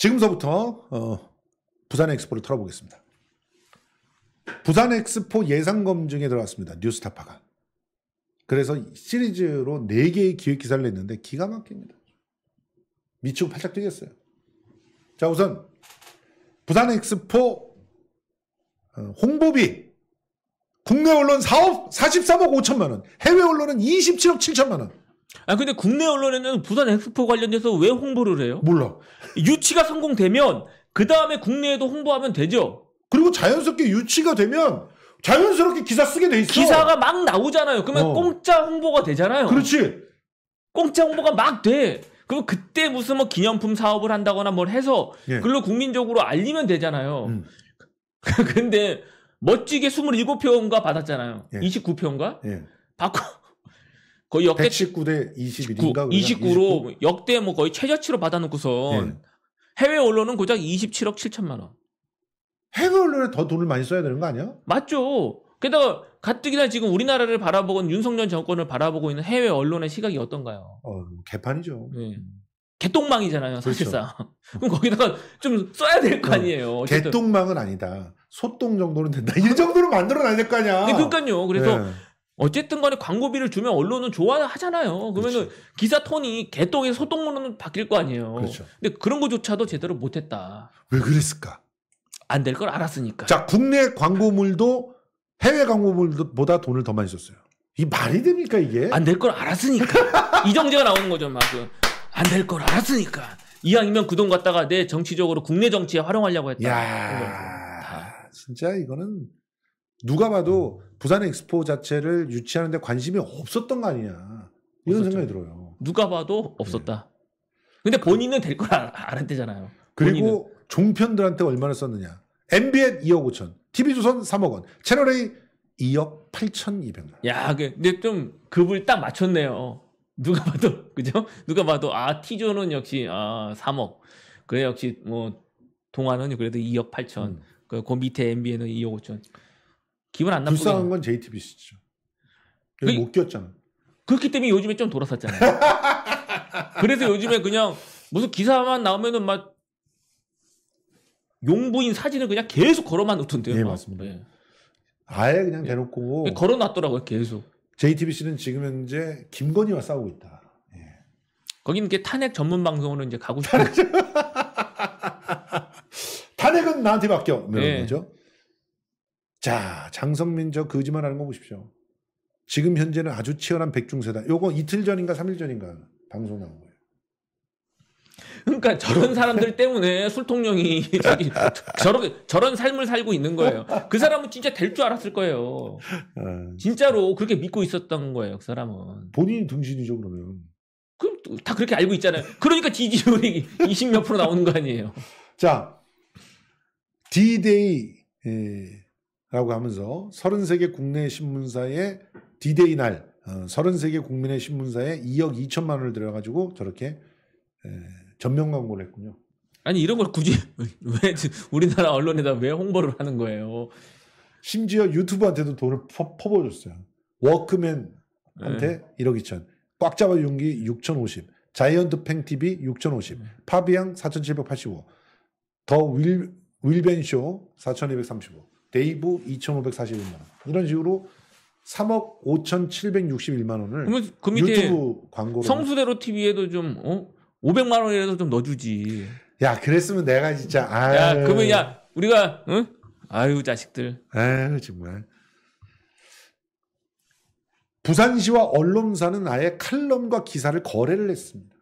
지금서부터 어, 부산 엑스포를 털어보겠습니다. 부산 엑스포 예상 검증에 들어왔습니다 뉴스타파가. 그래서 시리즈로 4개의 기획 기사를 냈는데 기가 막힙니다. 미치고 팔짝 뛰겠어요. 자, 우선 부산 엑스포 어, 홍보비 국내 언론 사업 43억 5천만 원, 해외 언론은 27억 7천만 원. 아 근데 국내 언론에는 부산 엑스포 관련돼서 왜 홍보를 해요? 몰라. 유치가 성공되면 그 다음에 국내에도 홍보하면 되죠. 그리고 자연스럽게 유치가 되면 자연스럽게 기사 쓰게 돼 있어. 기사가 막 나오잖아요. 그러면 어. 공짜 홍보가 되잖아요. 그렇지. 공짜 홍보가 막 돼. 그럼 그때 무슨 뭐 기념품 사업을 한다거나 뭘 해서 예. 그걸로 국민적으로 알리면 되잖아요. 음. 근데 멋지게 27표인가 받았잖아요. 예. 29표인가? 예. 받고 거의 역대 1 9대 21인가 29, 29로 29? 역대 뭐 거의 최저치로 받아놓고서 네. 예. 해외 언론은 고작 27억 7천만 원. 해외 언론에 더 돈을 많이 써야 되는 거 아니야? 맞죠. 게다가 가뜩이나 지금 우리나라를 바라보고 윤석열 정권을 바라보고 있는 해외 언론의 시각이 어떤가요? 어, 개판이죠. 네. 개똥망이잖아요, 그렇죠. 사실상. 그렇죠. 그럼 거기다가 좀 써야 될거 어, 아니에요. 어, 개똥망은 아니다. 소똥 정도는 된다. 이 정도로 만들어놔야 될 거 아니야. 네, 그러니까요. 그래서 네. 어쨌든 간에 광고비를 주면 언론은 좋아하잖아요. 그러면은 그렇죠. 기사 톤이 개똥의 소똥으로는 바뀔 거 아니에요. 그렇죠. 근데 그런 것조차도 제대로 못했다. 왜 그랬을까? 안 될 걸 알았으니까. 자, 국내 광고물도 해외 광고물보다 돈을 더 많이 썼어요. 이 말이 됩니까 이게? 안 될 걸 알았으니까. 이정재가 나오는 거죠, 막. 그. 안될 걸 알았으니까. 이왕이면 그 돈 갖다가 내 정치적으로 국내 정치에 활용하려고 했다. 야, 진짜 이거는 누가 봐도 음. 부산 엑스포 자체를 유치하는데 관심이 없었던 거 아니냐 이런 없었죠. 생각이 들어요. 누가 봐도 없었다. 네. 근데 그 본인은 될걸 알았대잖아요. 그리고 본인은. 종편들한테 얼마나 썼느냐? MBN 2억 5천, TV조선 3억 원, 채널A 2억 8,200만. 야, 그, 근데 좀 급을 딱 맞췄네요. 누가 봐도 그죠? 누가 봐도 아 T조는 역시 아 3억. 그래 역시 뭐동화는 그래도 2억 8천. 음. 그, 그 밑에 MBN은 2억 5천. 기분 안 나쁘게. 불쌍한 건 JTBC죠. 그, 못 꼈잖아. 그렇기 때문에 요즘에 좀 돌아섰잖아요. 그래서 요즘에 그냥 무슨 기사만 나오면은 막 용부인 사진을 그냥 계속 걸어만 놓던데요. 네, 막. 맞습니다. 네. 아예 그냥 예. 대놓고 네. 걸어놨더라고요, 계속. JTBC는 지금 현재 김건희와 싸우고 있다. 예. 거기는 탄핵 전문 방송으로 이제 가고 싶어. 탄핵은 나한테 맡겨. 네. 거죠. 자, 장성민 저 거짓말 하는 거 보십시오. 지금 현재는 아주 치열한 백중세다. 요거 이틀 전인가 삼일 전인가 방송 나온 거예요. 그러니까 저런 사람들 때문에 술통령이 저렇게 저런 삶을 살고 있는 거예요. 그 사람은 진짜 될 줄 알았을 거예요. 어. 진짜로 그렇게 믿고 있었던 거예요. 그 사람은 본인이 등신이죠 그러면. 그럼 다 그렇게 알고 있잖아요. 그러니까 지지율이 20몇 프로 나오는 거 아니에요. 자, D-Day 에, 예, 라고 하면서 33개 국내 신문사의 디데이 날 33개 어, 국민의 신문사에 2억 2천만 원을 들여가지고 저렇게 전면 광고를 했군요. 아니 이런 걸 굳이 왜 우리나라 언론에다 왜 홍보를 하는 거예요? 심지어 유튜브한테도 돈을 퍼, 퍼부어줬어요. 워크맨한테 네. 1억 2천, 꽉 잡아 용기 6,050, 자이언트 팽 TV 6,050, 네. 파비앙 4,785, 더 윌, 윌벤쇼 4,235. 데이브 2,541만 원. 이런 식으로 3억 5,761만 원을 그러면 그 유튜브 광고로 성수대로 TV에도 좀 어? 500만 원이라도 좀 넣어주지. 야, 그랬으면 내가 진짜 아 야, 그러면 야 우리가 응? 아유 자식들. 아 정말. 부산시와 언론사는 아예 칼럼과 기사를 거래를 했습니다.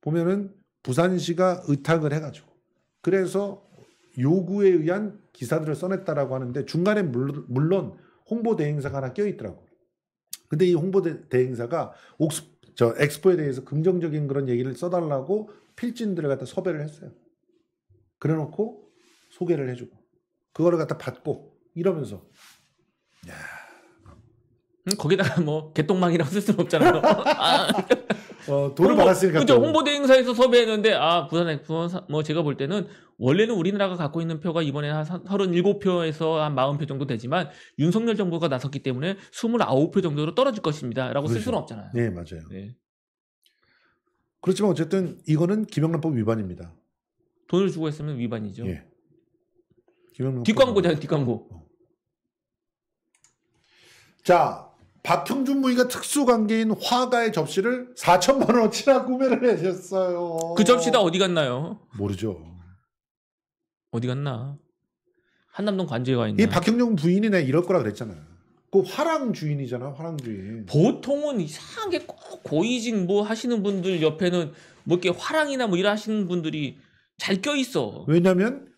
보면은 부산시가 의탁을 해가지고 그래서 요구에 의한 기사들을 써냈다라고 하는데 중간에 물론 홍보 대행사가 하나 껴있더라고. 근데 이 홍보 대행사가 옥스 저 엑스포에 대해서 긍정적인 그런 얘기를 써달라고 필진들을 갖다 섭외를 했어요. 그래놓고 소개를 해주고 그거를 갖다 받고 이러면서 야. 음, 거기다가 뭐 개똥망이라고 쓸 수는 없잖아요. 아. 어, 돈을 홍보, 받았으니까. 그죠. 홍보대 행사에서 섭외했는데 아 부산 부산 사- 뭐 제가 볼 때는 원래는 우리나라가 갖고 있는 표가 이번에 한 37표에서 한 40표 정도 되지만 윤석열 정부가 나섰기 때문에 29표 정도로 떨어질 것입니다라고 쓸 그렇죠. 수는 없잖아요. 네, 맞아요. 네. 그렇지만 어쨌든 이거는 김영란법 위반입니다. 돈을 주고 했으면 위반이죠. 예. 김영란법 뒷광고잖아요. 뒷광고. 어. 자, 박형준 무위가 특수관계인 화가의 접시를 4천만 원어치나 구매를 해셨어요. 그 접시다 어디 갔나요? 모르죠. 어디 갔나? 한남동 관제에 가 있나? 이 박형준 부인이 내 이럴 거라 그랬잖아. 그 화랑 주인이잖아, 화랑 주인. 보통은 이상한 게꼭 고위직 뭐 하시는 분들 옆에는 뭐 이렇게 화랑이나 뭐 일하시는 분들이 잘껴 있어. 왜냐면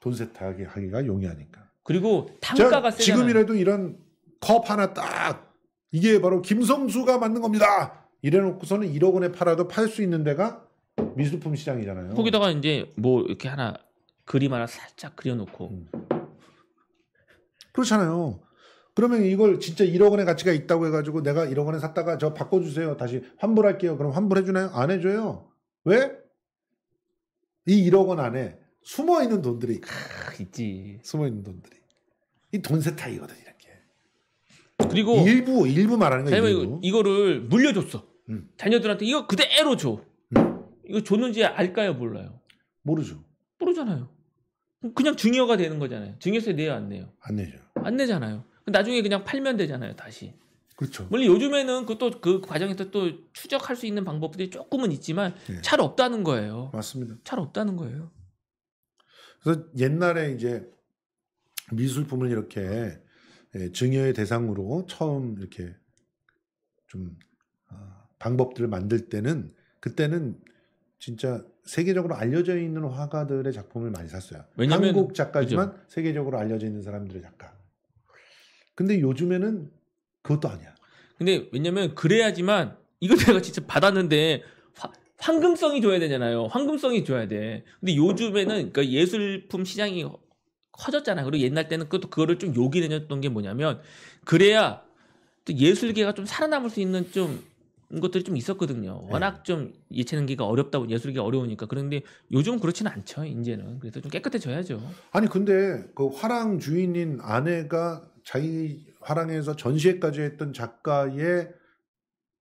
돈 세탁하기가 용이하니까. 그리고 단가가 세잖아. 지금이라도 이런 컵 하나 딱 이게 바로 김성수가 만든 겁니다. 이래놓고서는 1억 원에 팔아도 팔 수 있는 데가 미술품 시장이잖아요. 거기다가 이제 뭐 이렇게 하나 그림 하나 살짝 그려놓고 음. 그렇잖아요. 그러면 이걸 진짜 1억 원의 가치가 있다고 해가지고 내가 1억 원에 샀다가 저 바꿔주세요. 다시 환불할게요. 그럼 환불해주나요? 안 해줘요. 왜? 이 1억 원 안에 숨어있는 돈들이 아, 있지. 숨어있는 돈들이 이돈세탁이거든요 그리고 일부 일부 말하는 거예요. 이거, 이거를 물려줬어. 음. 자녀들한테 이거 그대로 줘. 음. 이거 줬는지 알까요, 몰라요? 모르죠. 모르잖아요. 그냥 증여가 되는 거잖아요. 증여세 내요, 안 내요? 안 내죠. 안 내잖아요. 나중에 그냥 팔면 되잖아요, 다시. 그렇죠. 물론 요즘에는 그것도 그 과정에서 또 추적할 수 있는 방법들이 조금은 있지만 네. 잘 없다는 거예요. 맞습니다. 잘 없다는 거예요. 그래서 옛날에 이제 미술품을 이렇게 예, 증여의 대상으로 처음 이렇게 좀 아, 방법들을 만들 때는 그때는 진짜 세계적으로 알려져 있는 화가들의 작품을 많이 샀어요. 왜냐면, 한국 작가지만 그죠. 세계적으로 알려져 있는 사람들의 작가. 근데 요즘에는 그것도 아니야. 근데 왜냐면 그래야지만 이거 내가 진짜 받았는데 화, 황금성이 줘야 되잖아요. 황금성이 줘야 돼. 근데 요즘에는 그러니까 예술품 시장이 커졌잖아요. 그리고 옛날 때는 그것도 그거를 좀 욕이 내줬던 게 뭐냐면 그래야 또 예술계가 좀 살아남을 수 있는 좀 것들이 좀 있었거든요. 네. 워낙 좀 예체능계가 어렵다 보 예술계가 어려우니까 그런데 요즘 그렇지는 않죠. 이제는 그래서 좀 깨끗해져야죠. 아니 근데 그 화랑 주인인 아내가 자기 화랑에서 전시회까지 했던 작가의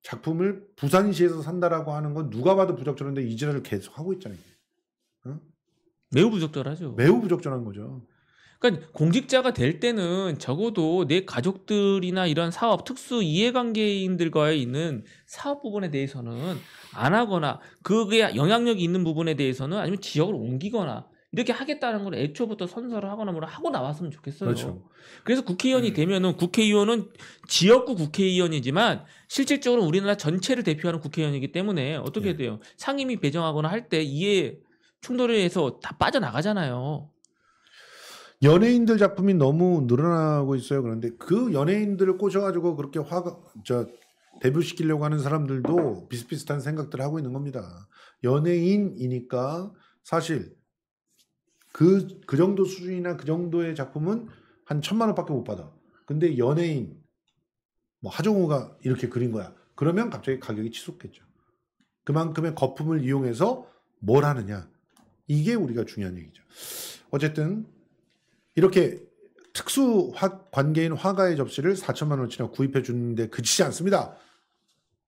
작품을 부산시에서 산다라고 하는 건 누가 봐도 부적절한데 이지랄을 계속 하고 있잖아요. 응? 매우 부적절하죠. 매우 부적절한 거죠. 그러니까 공직자가 될 때는 적어도 내 가족들이나 이런 사업 특수 이해관계인들과의 있는 사업 부분에 대해서는 안 하거나 그게 영향력이 있는 부분에 대해서는 아니면 지역을 옮기거나 이렇게 하겠다는 걸 애초부터 선서를 하거나 뭐 하고 나왔으면 좋겠어요. 그렇죠. 그래서 국회의원이 음. 되면은 국회의원은 지역구 국회의원이지만 실질적으로 우리나라 전체를 대표하는 국회의원이기 때문에 어떻게 네. 돼요? 상임위 배정하거나 할 때 이해 충돌에서 다 빠져나가잖아요. 연예인들 작품이 너무 늘어나고 있어요. 그런데 그 연예인들을 꼬셔가지고 그렇게 화가 저 데뷔시키려고 하는 사람들도 비슷비슷한 생각들을 하고 있는 겁니다. 연예인이니까 사실 그, 그 정도 수준이나 그 정도의 작품은 한 천만 원밖에 못 받아. 근데 연예인, 뭐 하정우가 이렇게 그린 거야. 그러면 갑자기 가격이 치솟겠죠. 그만큼의 거품을 이용해서 뭘 하느냐. 이게 우리가 중요한 얘기죠. 어쨌든 이렇게 특수 화, 관계인 화가의 접시를 4천만 원치나 구입해 주는데 그치지 않습니다.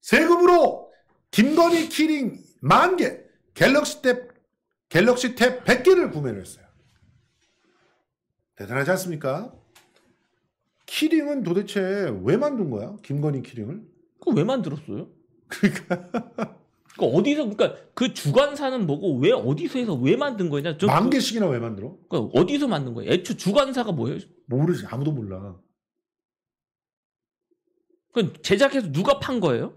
세금으로 김건희 키링 만 개, 갤럭시 탭, 갤럭시 탭 100개를 구매를 했어요. 대단하지 않습니까? 키링은 도대체 왜 만든 거야? 김건희 키링을? 그거 왜 만들었어요? 그러니까 그러니까 어디서 그러니까 그 주관사는 뭐고 왜 어디서 해서 왜 만든 거냐? 만 그 개씩이나 왜 만들어? 그러니까 어디서 만든 거야? 애초 주관사가 뭐예요? 모르지 아무도 몰라. 그 제작해서 누가 판 거예요?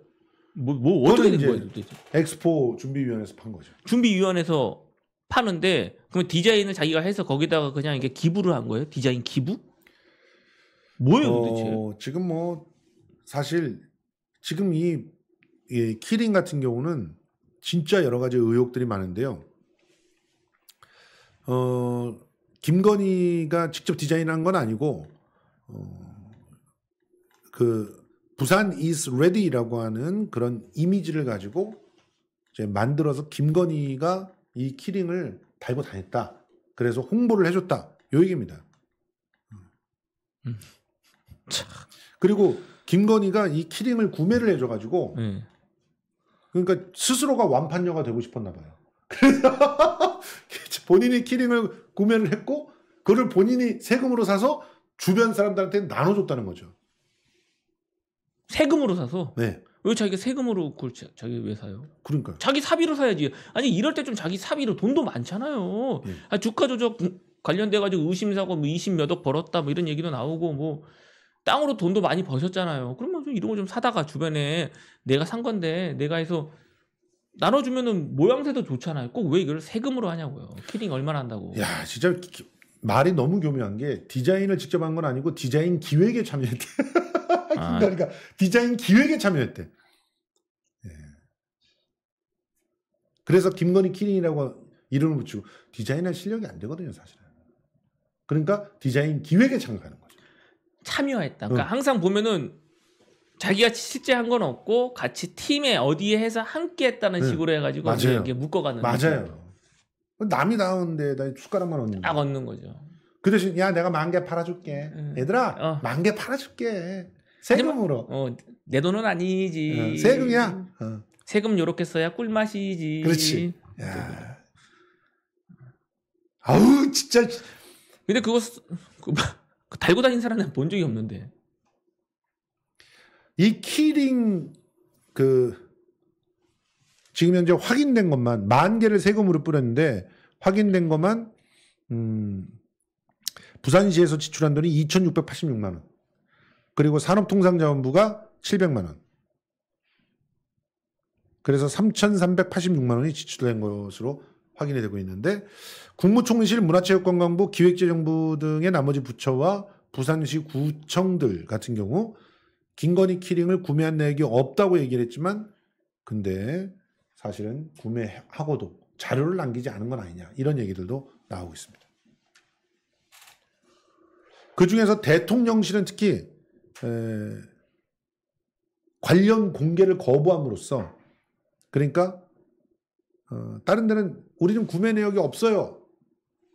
뭐, 뭐 어떻게 된 거예요? 도대체? 엑스포 준비위원회에서 판 거죠. 준비위원회에서 파는데 그러면 디자인을 자기가 해서 거기다가 그냥 이게 기부를 한 거예요? 디자인 기부? 뭐예요, 어, 도대체? 지금 뭐 사실 지금 이 예, 키링 같은 경우는 진짜 여러 가지 의혹들이 많은데요. 어, 김건희가 직접 디자인한 건 아니고 어, 그 부산 is ready라고 하는 그런 이미지를 가지고 이제 만들어서 김건희가 이 키링을 달고 다녔다. 그래서 홍보를 해줬다. 요 얘기입니다. 음. 음. 그리고 김건희가 이 키링을 구매를 해줘가지고 네. 그러니까 스스로가 완판녀가 되고 싶었나 봐요. 그래서 본인이 키링을 구매를 했고 그를 본인이 세금으로 사서 주변 사람들한테 나눠줬다는 거죠. 세금으로 사서? 네. 왜 자기가 세금으로 그걸 자기 왜 사요? 그러니까요. 자기 사비로 사야지. 아니 이럴 때 좀 자기 사비로 돈도 많잖아요. 네. 아, 주가 조작 관련돼 가지고 의심사고 뭐 20몇억 벌었다 뭐 이런 얘기도 나오고 뭐 땅으로 돈도 많이 버셨잖아요. 그러면 좀 이런 거 좀 사다가 주변에 내가 산 건데 내가 해서 나눠주면은 모양새도 좋잖아요. 꼭 왜 이걸 세금으로 하냐고요. 키링 얼마나 한다고. 야, 진짜 기, 말이 너무 교묘한 게 디자인을 직접 한 건 아니고 디자인 기획에 참여했대. 아. 그러니까 디자인 기획에 참여했대. 예. 그래서 김건희 키링이라고 이름을 붙이고 디자인할 실력이 안 되거든요, 사실은. 그러니까 디자인 기획에 참가하는 거예요. 참여했다. 그러니까 응. 항상 보면은 자기가 실제 한 건 없고 같이 팀에 어디에 해서 함께 했다는 네. 식으로 해가지고 맞아요. 이게 묶어가는 맞아요. 느낌. 남이 나오는데 나 숟가락만 얹는 딱 얹는 거죠. 그 대신 야 내가 만개 팔아줄게. 응. 얘들아 어. 만개 팔아줄게. 세금으로. 어, 내 돈은 아니지. 어, 세금이야. 어. 세금 요렇게 써야 꿀맛이지. 그렇지. 야. 네. 아우 진짜. 근데 그거 그 달고 다닌 사람은 본 적이 없는데. 이 키링 그 지금 현재 확인된 것만 만 개를 세금으로 뿌렸는데 확인된 것만 음 부산시에서 지출한 돈이 2,686만 원. 그리고 산업통상자원부가 700만 원. 그래서 3,386만 원이 지출된 것으로 확인이 되고 있는데 국무총리실 문화체육관광부 기획재정부 등의 나머지 부처와 부산시 구청들 같은 경우 김건희 키링을 구매한 내역이 없다고 얘기를 했지만 근데 사실은 구매하고도 자료를 남기지 않은 건 아니냐 이런 얘기들도 나오고 있습니다. 그 중에서 대통령실은 특히 관련 공개를 거부함으로써 그러니까 어, 다른 데는 우리는 구매 내역이 없어요.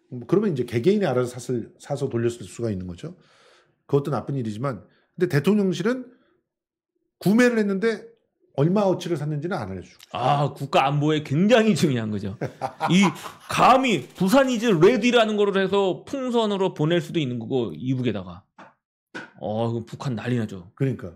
뭐 그러면 이제 개개인이 알아서 샀을, 사서 돌렸을 수가 있는 거죠. 그것도 나쁜 일이지만, 근데 대통령실은 구매를 했는데 얼마어치를 샀는지는 안 알려주고. 아, 국가 안보에 굉장히 중요한 거죠. 이 감히 부산 이즈 레디라는 거를 해서 풍선으로 보낼 수도 있는 거고 이북에다가. 어, 북한 난리 나죠. 그러니까.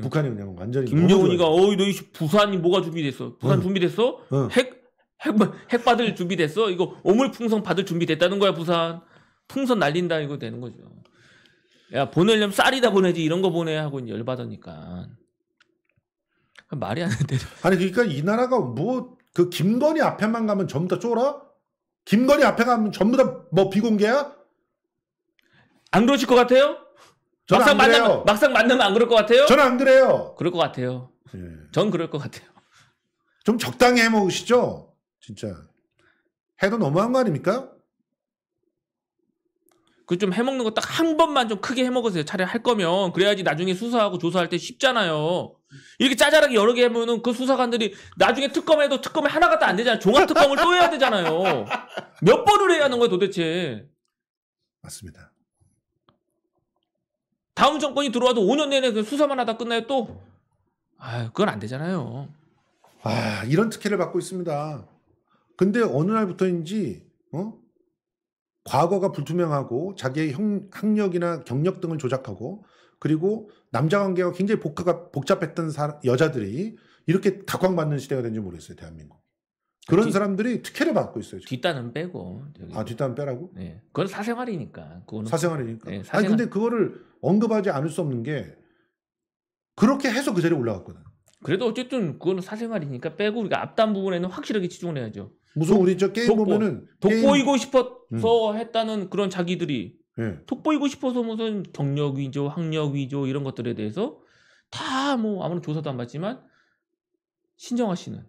북한이 그냥 완전히. 김정은이가 어이 너 부산이 뭐가 준비됐어? 부산 응. 준비됐어? 응. 핵 핵, 뭐, 핵 받을 준비 됐어? 이거 오물풍선 받을 준비 됐다는 거야, 부산. 풍선 날린다, 이거 되는 거죠. 야, 보내려면 쌀이다 보내지, 이런 거 보내 하고 열받으니까. 말이 안 되죠. 아니, 그러니까 이 나라가 뭐, 그 김건희 앞에만 가면 전부 다 쫄아? 김건희 앞에 가면 전부 다 뭐 비공개야? 안 그러실 것 같아요? 막상 만나면, 막상 만나면 안 그럴 것 같아요? 저는 안 그래요. 그럴 것 같아요. 예. 전 그럴 것 같아요. 좀 적당히 해 먹으시죠? 진짜 해도 너무한 거 아닙니까? 그 좀 해먹는 거 딱 한 번만 좀 크게 해먹으세요. 차라리 할 거면 그래야지 나중에 수사하고 조사할 때 쉽잖아요. 이렇게 짜잘하게 여러 개해보면그 수사관들이 나중에 특검해도 특검이 하나 갖다 안 되잖아요. 종합 특검을 또 해야 되잖아요. 몇 번을 해야 하는 거예요 도대체? 맞습니다. 다음 정권이 들어와도 5년 내내 그 수사만 하다 끝나요 또? 아, 그건 안 되잖아요. 아, 이런 특혜를 받고 있습니다. 근데 어느 날부터인지 어? 과거가 불투명하고 자기의 형, 학력이나 경력 등을 조작하고 그리고 남자 관계가 굉장히 복합, 복잡했던 사, 여자들이 이렇게 각광받는 시대가 된지 모르겠어요 대한민국. 그런 뒷, 아, 사람들이 특혜를 받고 있어요. 지금. 뒷단은 빼고. 저기. 아 뒷단 빼라고? 네. 그건 사생활이니까. 그거 사생활이니까. 네, 사생활... 아니 근데 그거를 언급하지 않을 수 없는 게 그렇게 해서 그 자리에 올라갔거든. 그래도 어쨌든 그거는 사생활이니까 빼고 우리가 앞단 부분에는 확실하게 치중을 해야죠. 무슨 우리 저 게임 독보, 보면은 돋보이고 싶어서 음. 했다는 그런 자기들이 네. 예. 돋보이고 싶어서 무슨 경력 위조, 학력 위조 이런 것들에 대해서 다 뭐 아무런 조사도 안 받지만 신정아 씨는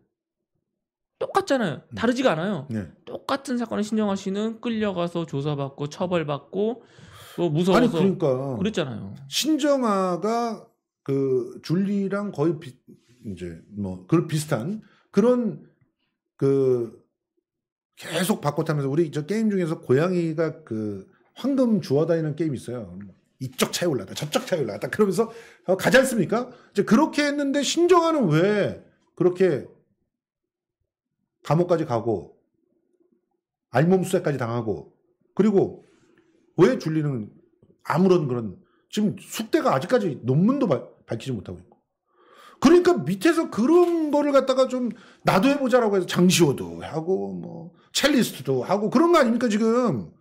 똑같잖아요. 음. 다르지가 않아요. 네. 똑같은 사건을 신정아 씨는 끌려가서 조사받고 처벌받고 뭐 무서워서 아니 그러니까 그랬잖아요. 신정아가 그 줄리랑 거의 비, 이제 뭐그 비슷한 그런 그 계속 바꿔 타면서 우리 저 게임 중에서 고양이가 그 황금 주워다니는 게임 있어요. 이쪽 차에 올라다 저쪽 차에 올라다 그러면서 어, 가지 않습니까? 이제 그렇게 했는데 신정아는 왜 그렇게 감옥까지 가고 알몸 수색까지 당하고 그리고 왜 줄리는 아무런 그런 지금 숙대가 아직까지 논문도 밝히지 못하고 그러니까 밑에서 그런 거를 갖다가 좀 나도 해보자라고 해서 장시호도 하고 뭐 첼리스트도 하고 그런 거 아닙니까 지금?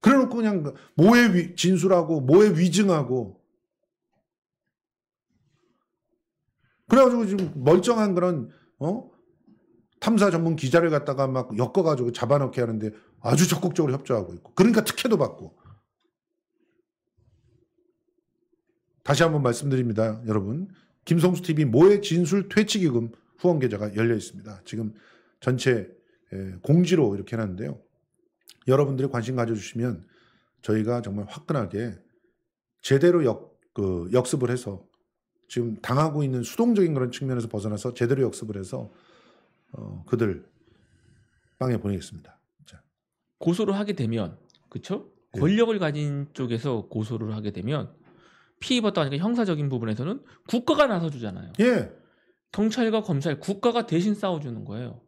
그래놓고 그냥 뭐에 위, 진술하고 뭐에 위증하고 그래가지고 지금 멀쩡한 그런 어 탐사 전문 기자를 갖다가 막 엮어가지고 잡아놓게 하는데 아주 적극적으로 협조하고 있고 그러니까 특혜도 받고 다시 한번 말씀드립니다 여러분 김성수 TV 모의 진술 퇴치기금 후원 계좌가 열려 있습니다. 지금 전체 공지로 이렇게 해놨는데요. 여러분들이 관심 가져주시면 저희가 정말 화끈하게 제대로 역, 그 역습을 해서 지금 당하고 있는 수동적인 그런 측면에서 벗어나서 제대로 역습을 해서 어, 그들 빵에 보내겠습니다. 자. 고소를 하게 되면 그렇죠? 권력을 가진 쪽에서 고소를 하게 되면 피해 입었다 하니까 형사적인 부분에서는 국가가 나서주잖아요. 예. 경찰과 검찰, 국가가 대신 싸워주는 거예요.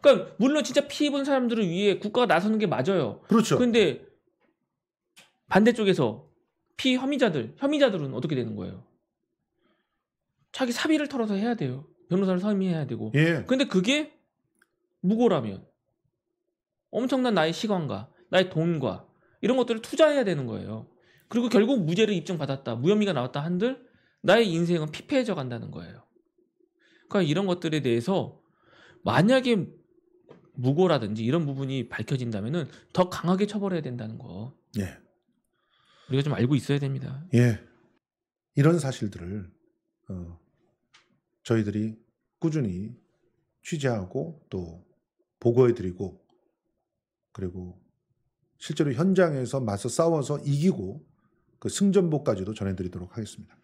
그러니까 물론 진짜 피해 입은 사람들을 위해 국가가 나서는 게 맞아요. 그렇죠. 근데 반대쪽에서 피 혐의자들, 혐의자들은 어떻게 되는 거예요? 자기 사비를 털어서 해야 돼요. 변호사를 선임해야 되고. 예. 근데 그게 무고라면 엄청난 나의 시간과 나의 돈과 이런 것들을 투자해야 되는 거예요. 그리고 결국 무죄를 입증받았다. 무혐의가 나왔다 한들 나의 인생은 피폐해져 간다는 거예요. 그러니까 이런 것들에 대해서 만약에 무고라든지 이런 부분이 밝혀진다면은 더 강하게 처벌해야 된다는 거. 예. 우리가 좀 알고 있어야 됩니다. 예. 이런 사실들을 어, 저희들이 꾸준히 취재하고 또 보고해드리고 그리고 실제로 현장에서 맞서 싸워서 이기고 그 승전보까지도 전해드리도록 하겠습니다.